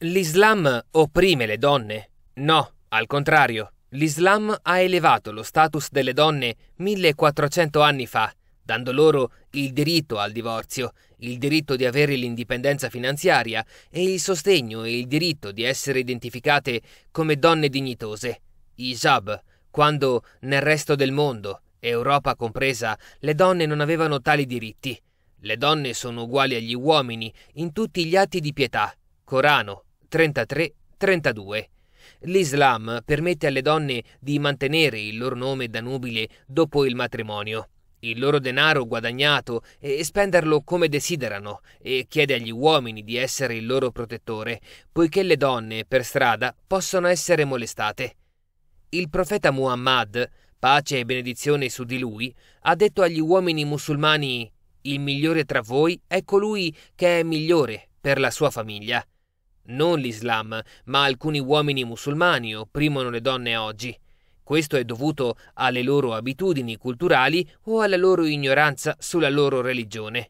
L'Islam opprime le donne? No, al contrario, l'Islam ha elevato lo status delle donne 1400 anni fa, dando loro il diritto al divorzio, il diritto di avere l'indipendenza finanziaria e il sostegno e il diritto di essere identificate come donne dignitose. Hijab, quando nel resto del mondo, Europa compresa, le donne non avevano tali diritti. Le donne sono uguali agli uomini in tutti gli atti di pietà, Corano, 33-32. L'Islam permette alle donne di mantenere il loro nome da nubile dopo il matrimonio, il loro denaro guadagnato e spenderlo come desiderano e chiede agli uomini di essere il loro protettore, poiché le donne per strada possono essere molestate. Il profeta Muhammad, pace e benedizione su di lui, ha detto agli uomini musulmani il migliore tra voi è colui che è migliore per la sua famiglia non l'Islam, ma alcuni uomini musulmani opprimono le donne oggi. Questo è dovuto alle loro abitudini culturali o alla loro ignoranza sulla loro religione.